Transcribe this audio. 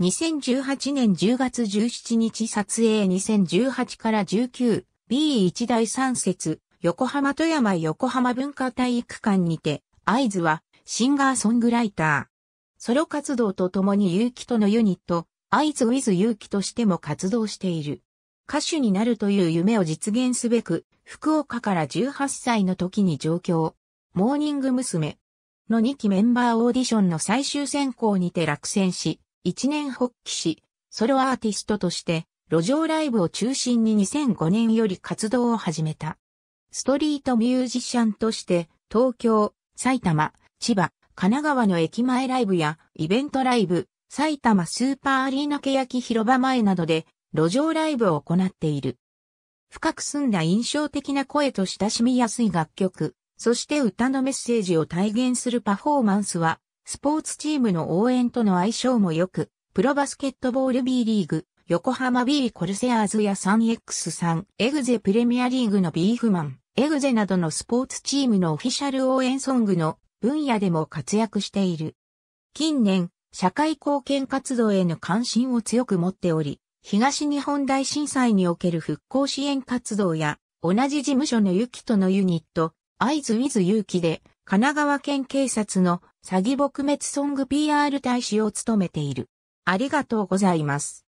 2018年10月17日撮影2018から19 B1 第3節横浜富山横浜文化体育館にて合図はシンガーソングライター。ソロ活動とともに結城とのユニット合図ウィズ勇気としても活動している。歌手になるという夢を実現すべく福岡から18歳の時に上京。モーニング娘。の2期メンバーオーディションの最終選考にて落選し、一年発起し、ソロアーティストとして、路上ライブを中心に2005年より活動を始めた。ストリートミュージシャンとして、東京、埼玉、千葉、神奈川の駅前ライブやイベントライブ、埼玉スーパーアリーナ欅広場前などで路上ライブを行っている。深く澄んだ印象的な声と親しみやすい楽曲、そして歌のメッセージを体現するパフォーマンスはスポーツチームの応援との相性も良く、プロバスケットボール B リーグ、横浜 B コルセアーズや 3X3、エグゼプレミアリーグのビーフマン、エグゼなどのスポーツチームのオフィシャル応援ソングの分野でも活躍している。近年、社会貢献活動への関心を強く持っており、東日本大震災における復興支援活動や、同じ事務所のユキとのユニット、アイズ・ウィズ・ユキで、神奈川県警察の詐欺撲滅ソング PR 大使を務めている。ありがとうございます。